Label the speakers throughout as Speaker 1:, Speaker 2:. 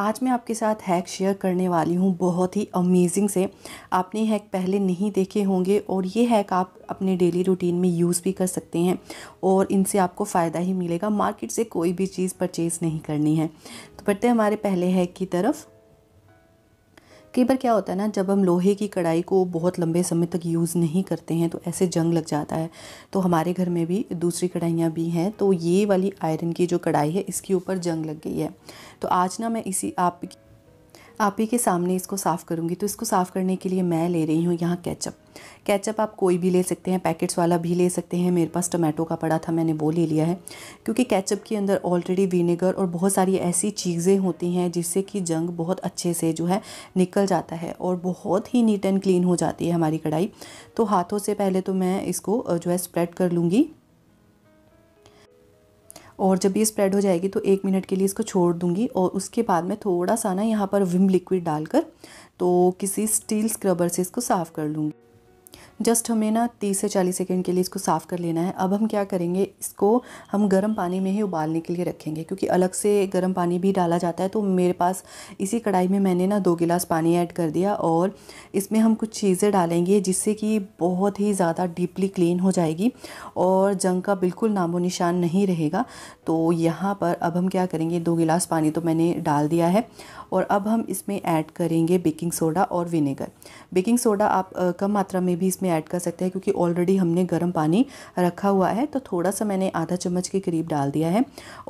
Speaker 1: आज मैं आपके साथ हैक शेयर करने वाली हूँ बहुत ही अमेजिंग से आपने हैक पहले नहीं देखे होंगे और ये हैक आप अपने डेली रूटीन में यूज़ भी कर सकते हैं और इनसे आपको फ़ायदा ही मिलेगा मार्केट से कोई भी चीज़ परचेज़ नहीं करनी है तो बढ़ते हमारे पहले हैक की तरफ कई बार क्या होता है ना जब हम लोहे की कढ़ाई को बहुत लंबे समय तक यूज़ नहीं करते हैं तो ऐसे जंग लग जाता है तो हमारे घर में भी दूसरी कढ़ाइयाँ भी हैं तो ये वाली आयरन की जो कढ़ाई है इसके ऊपर जंग लग गई है तो आज ना मैं इसी आप आप ही के सामने इसको साफ़ करूँगी तो इसको साफ़ करने के लिए मैं ले रही हूँ यहाँ कैचअप कैचअप आप कोई भी ले सकते हैं पैकेट्स वाला भी ले सकते हैं मेरे पास टोमेटो का पड़ा था मैंने वो ले लिया है क्योंकि कैचअप के अंदर ऑलरेडी विनेगर और बहुत सारी ऐसी चीज़ें होती हैं जिससे कि जंग बहुत अच्छे से जो है निकल जाता है और बहुत ही नीट एंड क्लीन हो जाती है हमारी कढ़ाई तो हाथों से पहले तो मैं इसको जो है स्प्रेड कर लूँगी और जब ये स्प्रेड हो जाएगी तो एक मिनट के लिए इसको छोड़ दूंगी और उसके बाद मैं थोड़ा सा ना यहाँ पर विम लिक्विड डालकर तो किसी स्टील स्क्रबर से इसको साफ़ कर लूँगी जस्ट हमें ना तीस से चालीस सेकेंड के लिए इसको साफ़ कर लेना है अब हम क्या करेंगे इसको हम गर्म पानी में ही उबालने के लिए रखेंगे क्योंकि अलग से गर्म पानी भी डाला जाता है तो मेरे पास इसी कढ़ाई में मैंने ना दो गिलास पानी ऐड कर दिया और इसमें हम कुछ चीज़ें डालेंगे जिससे कि बहुत ही ज़्यादा डीपली क्लीन हो जाएगी और जंग का बिल्कुल नामो निशान नहीं रहेगा तो यहाँ पर अब हम क्या करेंगे दो गिलास पानी तो मैंने डाल दिया है और अब हम इसमें ऐड करेंगे बेकिंग सोडा और विनेगर बेकिंग सोडा आप कम मात्रा में भी इसमें ऐड कर सकते हैं क्योंकि ऑलरेडी हमने गर्म पानी रखा हुआ है तो थोड़ा सा मैंने आधा चम्मच के करीब डाल दिया है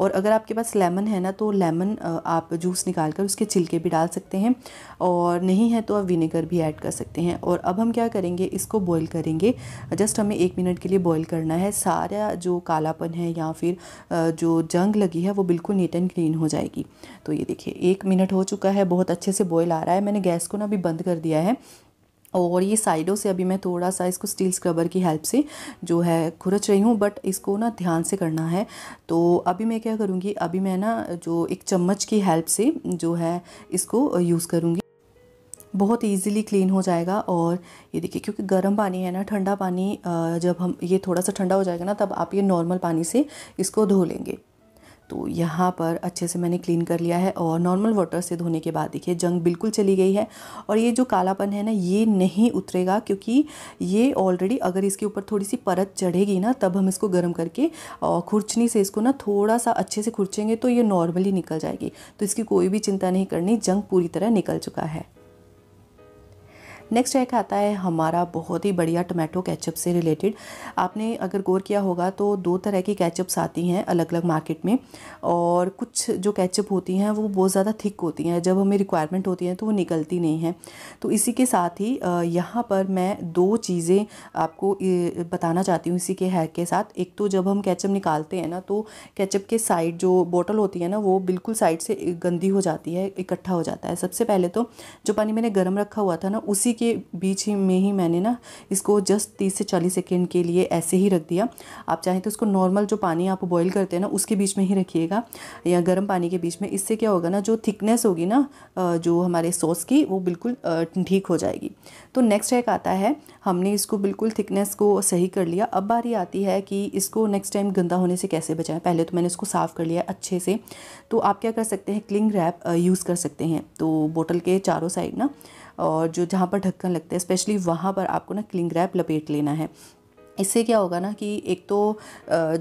Speaker 1: और अगर आपके पास लेमन है ना तो लेमन आप जूस निकाल कर उसके छिलके भी डाल सकते हैं और नहीं है तो आप विनेगर भी ऐड कर सकते हैं और अब हम क्या करेंगे इसको बॉयल करेंगे जस्ट हमें एक मिनट के लिए बॉयल करना है सारा जो कालापन है या फिर जो जंग लगी है वो बिल्कुल नीट एंड क्लीन हो जाएगी तो ये देखिए एक मिनट हो चुका है बहुत अच्छे से बॉयल आ रहा है मैंने गैस को ना अभी बंद कर दिया है और ये साइडों से अभी मैं थोड़ा सा इसको स्टील स्क्रबर की हेल्प से जो है खुरच रही हूँ बट इसको ना ध्यान से करना है तो अभी मैं क्या करूँगी अभी मैं ना जो एक चम्मच की हेल्प से जो है इसको यूज़ करूँगी बहुत इजीली क्लीन हो जाएगा और ये देखिए क्योंकि गर्म पानी है ना ठंडा पानी जब हम ये थोड़ा सा ठंडा हो जाएगा ना तब आप ये नॉर्मल पानी से इसको धो लेंगे तो यहाँ पर अच्छे से मैंने क्लीन कर लिया है और नॉर्मल वाटर से धोने के बाद देखिए जंग बिल्कुल चली गई है और ये जो कालापन है ना ये नहीं उतरेगा क्योंकि ये ऑलरेडी अगर इसके ऊपर थोड़ी सी परत चढ़ेगी ना तब हम इसको गर्म करके खुरचनी से इसको ना थोड़ा सा अच्छे से खुरचेंगे तो ये नॉर्मली निकल जाएगी तो इसकी कोई भी चिंता नहीं करनी जंग पूरी तरह निकल चुका है नेक्स्ट एक आता है हमारा बहुत ही बढ़िया टोमेटो कैचअप से रिलेटेड आपने अगर गौर किया होगा तो दो तरह की कैचअप्स आती हैं अलग अलग मार्केट में और कुछ जो कैचअप होती हैं वो बहुत ज़्यादा थिक होती हैं जब हमें रिक्वायरमेंट होती हैं तो वो निकलती नहीं है तो इसी के साथ ही यहाँ पर मैं दो चीज़ें आपको बताना चाहती हूँ इसी के हैक के साथ एक तो जब हम कैचअप निकालते हैं ना तो कैचअप के साइड जो बॉटल होती है ना वो बिल्कुल साइड से गंदी हो जाती है इकट्ठा हो जाता है सबसे पहले तो जो पानी मैंने गर्म रखा हुआ था ना उसी के बीच ही में ही मैंने ना इसको जस्ट तीस से चालीस सेकेंड के लिए ऐसे ही रख दिया आप चाहें तो इसको नॉर्मल जो पानी आप बॉईल करते हैं ना उसके बीच में ही रखिएगा या गर्म पानी के बीच में इससे क्या होगा ना जो थिकनेस होगी ना जो हमारे सॉस की वो बिल्कुल ठीक हो जाएगी तो नेक्स्ट एक आता है हमने इसको बिल्कुल थिकनेस को सही कर लिया अब बारी आती है कि इसको नेक्स्ट टाइम गंदा होने से कैसे बचाएं पहले तो मैंने इसको साफ़ कर लिया अच्छे से तो आप क्या कर सकते हैं क्लिंग रैप यूज़ कर सकते हैं तो बोतल के चारों साइड ना और जो जहाँ पर ढक्कन लगता है स्पेशली वहाँ पर आपको ना क्लिंग रैप लपेट लेना है इससे क्या होगा ना कि एक तो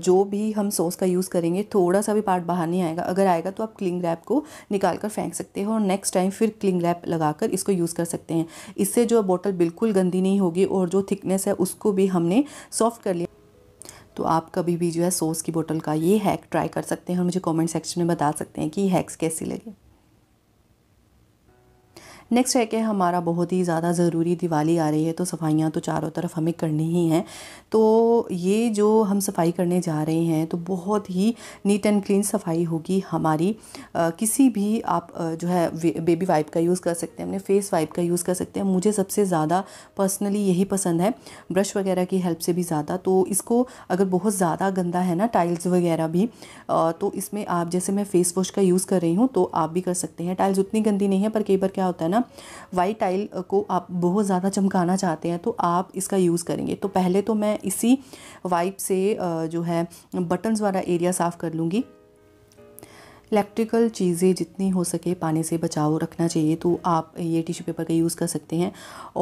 Speaker 1: जो भी हम सॉस का यूज़ करेंगे थोड़ा सा भी पार्ट बाहर नहीं आएगा अगर आएगा तो आप क्लिंग रैप को निकाल कर फेंक सकते हैं और नेक्स्ट टाइम फिर क्लिंग रैप लगाकर इसको यूज़ कर सकते हैं इससे जो बोतल बिल्कुल गंदी नहीं होगी और जो थिकनेस है उसको भी हमने सॉफ्ट कर लिया तो आप कभी भी जो है सॉस की बोतल का ये हैक ट्राई कर सकते हैं और मुझे कॉमेंट सेक्शन में बता सकते हैं कि हैक्स कैसी लगे नेक्स्ट है कि हमारा बहुत ही ज़्यादा ज़रूरी दिवाली आ रही है तो सफाइयाँ तो चारों तरफ हमें करनी ही हैं तो ये जो हम सफाई करने जा रहे हैं तो बहुत ही नीट एंड क्लीन सफाई होगी हमारी आ, किसी भी आप आ, जो है बेबी वाइप का यूज़ कर सकते हैं अपने फेस वाइप का यूज़ कर सकते हैं मुझे सबसे ज़्यादा पर्सनली यही पसंद है ब्रश वगैरह की हेल्प से भी ज़्यादा तो इसको अगर बहुत ज़्यादा गंदा है ना टाइल्स वगैरह भी आ, तो इसमें आप जैसे मैं फेस वॉश का यूज़ कर रही हूँ तो आप भी कर सकते हैं टाइल्स उतनी गंदी नहीं है पर कई बार क्या होता है ना ना वाइट आइल को आप बहुत ज़्यादा चमकाना चाहते हैं तो आप इसका यूज़ करेंगे तो पहले तो मैं इसी वाइप से uh, जो है बटन्स वाला एरिया साफ़ कर लूँगी इलेक्ट्रिकल चीज़ें जितनी हो सके पानी से बचाव रखना चाहिए तो आप ये टिश्यू पेपर का यूज़ कर सकते हैं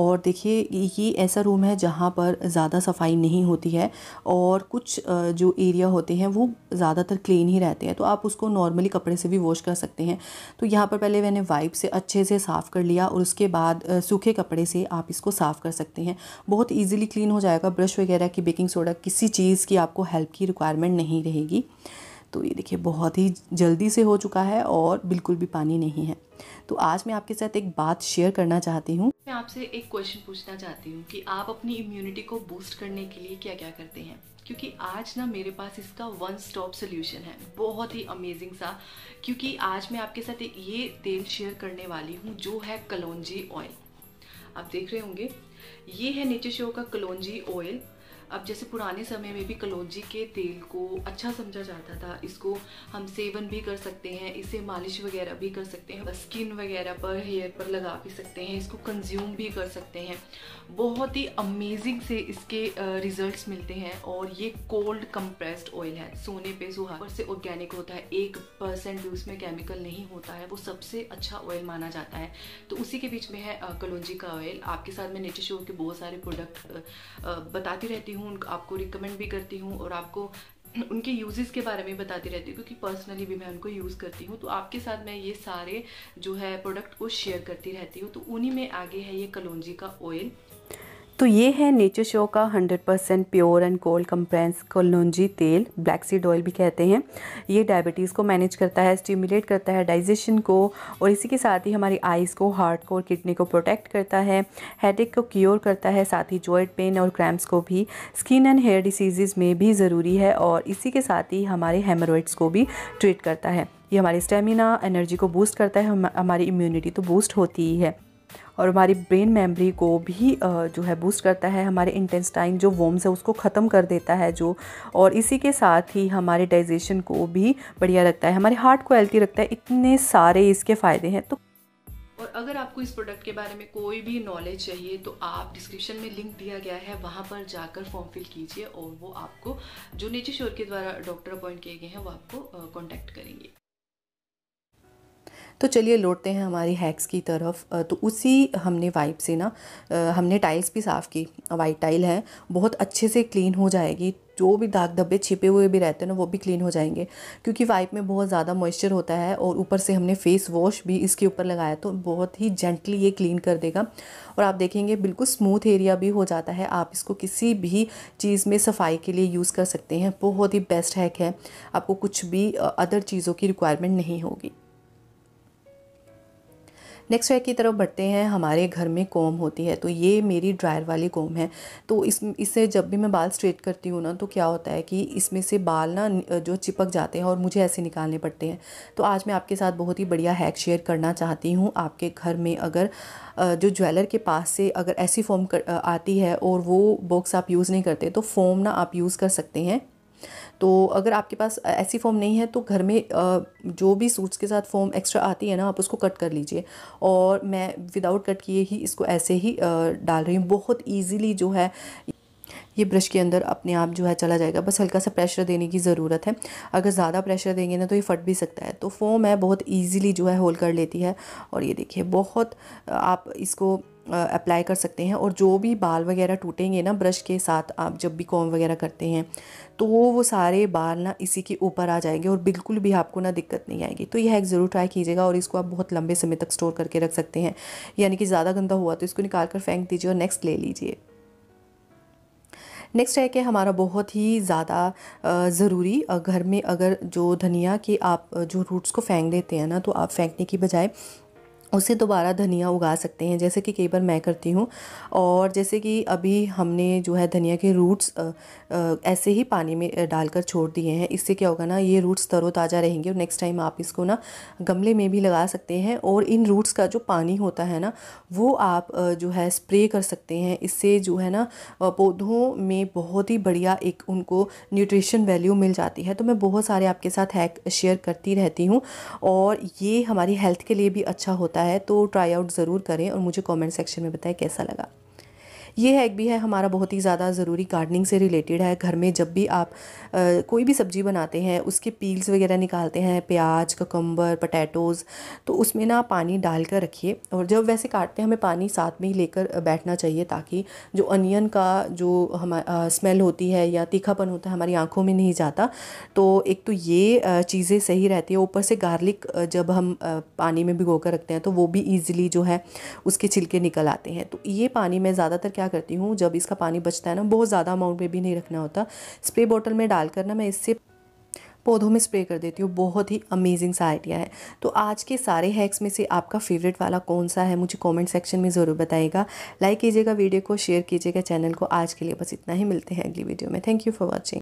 Speaker 1: और देखिए ये ऐसा रूम है जहाँ पर ज़्यादा सफाई नहीं होती है और कुछ जो एरिया होते हैं वो ज़्यादातर क्लीन ही रहते हैं तो आप उसको नॉर्मली कपड़े से भी वॉश कर सकते हैं तो यहाँ पर पहले मैंने वाइप से अच्छे से साफ़ कर लिया और उसके बाद सूखे कपड़े से आप इसको साफ़ कर सकते हैं बहुत ईजिली क्लीन हो जाएगा ब्रश वगैरह की बेकिंग सोडा किसी चीज़ की आपको हेल्प की रिक्वायरमेंट नहीं रहेगी तो ये देखिए बहुत ही जल्दी से हो चुका है और बिल्कुल भी पानी नहीं है तो आज मैं आपके साथ एक बात शेयर करना चाहती हूँ मैं आपसे एक क्वेश्चन पूछना चाहती हूँ कि आप अपनी इम्यूनिटी को बूस्ट करने के लिए क्या क्या करते हैं क्योंकि आज ना मेरे पास इसका वन स्टॉप सोल्यूशन है बहुत ही अमेजिंग सा क्योंकि आज मैं आपके साथ ये तेल शेयर करने वाली हूँ जो है कलौजी ऑयल आप देख रहे होंगे ये है नेचर शो का कलौजी ऑयल अब जैसे पुराने समय में भी कलौजी के तेल को अच्छा समझा जाता था इसको हम सेवन भी कर सकते हैं इसे मालिश वगैरह भी कर सकते हैं स्किन वगैरह पर हेयर पर लगा भी सकते हैं इसको कंज्यूम भी कर सकते हैं बहुत ही अमेजिंग से इसके रिजल्ट्स मिलते हैं और ये कोल्ड कंप्रेस्ड ऑयल है सोने पे सुहाग से ऑर्गेनिक होता है एक परसेंट भी उसमें केमिकल नहीं होता है वो सबसे अच्छा ऑयल माना जाता है तो उसी के बीच में है कलौजी का ऑयल आपके साथ मैं नेचर शो के बहुत सारे प्रोडक्ट बताती रहती हूँ हूँ आपको रिकमेंड भी करती हूँ और आपको उनके यूजेस के बारे में बताती रहती हूँ क्योंकि पर्सनली भी मैं उनको यूज़ करती हूँ तो आपके साथ मैं ये सारे जो है प्रोडक्ट को शेयर करती रहती हूँ तो उन्हीं में आगे है ये कलौजी का ऑयल तो ये है नेचर शो का 100% percent pure and cold compressed कलौजी तेल ब्लैक सीड ऑयल भी कहते हैं ये डायबिटीज़ को मैनेज करता है स्टिमुलेट करता है डाइजेशन को और इसी के साथ ही हमारी आइज़ को हार्ट को और किडनी को प्रोटेक्ट करता है हेडेक को क्योर करता है साथ ही जॉइंट पेन और क्रैम्प्स को भी स्किन एंड हेयर डिसीज़ में भी ज़रूरी है और इसी के साथ ही हमारे हेमरॉइड्स को भी ट्रीट करता है ये हमारी स्टेमिना एनर्जी को बूस्ट करता है हमारी इम्यूनिटी तो बूस्ट होती ही है और हमारी ब्रेन मेमोरी को भी जो है बूस्ट करता है हमारे इंटेस्टाइन जो वोम्स है उसको ख़त्म कर देता है जो और इसी के साथ ही हमारे डाइजेशन को भी बढ़िया रखता है हमारे हार्ट को हेल्थी रखता है इतने सारे इसके फ़ायदे हैं तो और अगर आपको इस प्रोडक्ट के बारे में कोई भी नॉलेज चाहिए तो आप डिस्क्रिप्शन में लिंक दिया गया है वहाँ पर जाकर फॉर्म फिल कीजिए और वो आपको जो नीचे शोर के द्वारा डॉक्टर अपॉइंट किए गए हैं वो आपको कॉन्टैक्ट करेंगे तो चलिए लौटते हैं हमारी हैक्स की तरफ तो उसी हमने वाइप से ना हमने टाइल्स भी साफ़ की वाइट टाइल है बहुत अच्छे से क्लीन हो जाएगी जो भी दाग धब्बे छिपे हुए भी रहते हैं ना वो भी क्लीन हो जाएंगे क्योंकि वाइप में बहुत ज़्यादा मॉइस्चर होता है और ऊपर से हमने फेस वॉश भी इसके ऊपर लगाया तो बहुत ही जेंटली ये क्लीन कर देगा और आप देखेंगे बिल्कुल स्मूथ एरिया भी हो जाता है आप इसको किसी भी चीज़ में सफाई के लिए यूज़ कर सकते हैं बहुत ही बेस्ट हैक है आपको कुछ भी अदर चीज़ों की रिक्वायरमेंट नहीं होगी नेक्स्ट है की तरफ बढ़ते हैं हमारे घर में कोम होती है तो ये मेरी ड्रायर वाली कोम है तो इस इससे जब भी मैं बाल स्ट्रेट करती हूँ ना तो क्या होता है कि इसमें से बाल ना जो चिपक जाते हैं और मुझे ऐसे निकालने पड़ते हैं तो आज मैं आपके साथ बहुत ही बढ़िया हैक शेयर करना चाहती हूँ आपके घर में अगर जो ज्वेलर के पास से अगर ऐसी फोम आती है और वो बॉक्स आप यूज़ नहीं करते तो फोम ना आप यूज़ कर सकते हैं तो अगर आपके पास ऐसी फ़ोम नहीं है तो घर में जो भी सूट्स के साथ फ़ोम एक्स्ट्रा आती है ना आप उसको कट कर लीजिए और मैं विदाउट कट किए ही इसको ऐसे ही डाल रही हूँ बहुत ईजीली जो है ये ब्रश के अंदर अपने आप जो है चला जाएगा बस हल्का सा प्रेशर देने की ज़रूरत है अगर ज़्यादा प्रेशर देंगे ना तो ये फट भी सकता है तो फोम है बहुत ईजीली जो है होल कर लेती है और ये देखिए बहुत आप इसको अप्लाई कर सकते हैं और जो भी बाल वगैरह टूटेंगे ना ब्रश के साथ आप जब भी कॉम वगैरह करते हैं तो वो सारे बाल ना इसी के ऊपर आ जाएंगे और बिल्कुल भी आपको ना दिक्कत नहीं आएगी तो यह एक ज़रूर ट्राई कीजिएगा और इसको आप बहुत लंबे समय तक स्टोर करके रख सकते हैं यानी कि ज़्यादा गंदा हुआ तो इसको निकाल कर फेंक दीजिए और नेक्स्ट ले लीजिए नेक्स्ट है कि हमारा बहुत ही ज़्यादा ज़रूरी घर में अगर जो धनिया के आप जो रूट्स को फेंक देते हैं ना तो आप फेंकने की बजाय उसे दोबारा धनिया उगा सकते हैं जैसे कि कई बार मैं करती हूँ और जैसे कि अभी हमने जो है धनिया के रूट्स ऐसे ही पानी में डालकर छोड़ दिए हैं इससे क्या होगा ना ये रूट्स तरोताज़ा रहेंगे और नेक्स्ट टाइम आप इसको ना गमले में भी लगा सकते हैं और इन रूट्स का जो पानी होता है ना वो आप जो है स्प्रे कर सकते हैं इससे जो है ना पौधों में बहुत ही बढ़िया एक उनको न्यूट्रिशन वैल्यू मिल जाती है तो मैं बहुत सारे आपके साथ हैक शेयर करती रहती हूँ और ये हमारी हेल्थ के लिए भी अच्छा होता है आता है तो ट्राई आउट ज़रूर करें और मुझे कमेंट सेक्शन में बताएं कैसा लगा ये हैक भी है हमारा बहुत ही ज़्यादा ज़रूरी गार्डनिंग से रिलेटेड है घर में जब भी आप आ, कोई भी सब्ज़ी बनाते हैं उसके पील्स वगैरह निकालते हैं प्याज ककम्बर पटैटोज़ तो उसमें ना पानी डाल कर रखिए और जब वैसे काटते हैं हमें पानी साथ में ही लेकर बैठना चाहिए ताकि जो अनियन का जो हम स्मेल होती है या तीखापन होता है हमारी आँखों में नहीं जाता तो एक तो ये चीज़ें सही रहती है ऊपर से गार्लिक जब हम पानी में भिगो कर रखते हैं तो वो भी ईजिली जो है उसके छिलके निकल आते हैं तो ये पानी मैं ज़्यादातर क्या करती हूँ जब इसका पानी बचता है ना बहुत ज़्यादा अमाउंट में भी नहीं रखना होता स्प्रे बॉटल में डालकर ना मैं इससे पौधों में स्प्रे कर देती हूँ बहुत ही अमेजिंग सा आइडिया है तो आज के सारे हैक्स में से आपका फेवरेट वाला कौन सा है मुझे कमेंट सेक्शन में ज़रूर बताइएगा लाइक कीजिएगा वीडियो को शेयर कीजिएगा चैनल को आज के लिए बस इतना ही मिलते हैं अगली वीडियो में थैंक यू फॉर वॉचिंग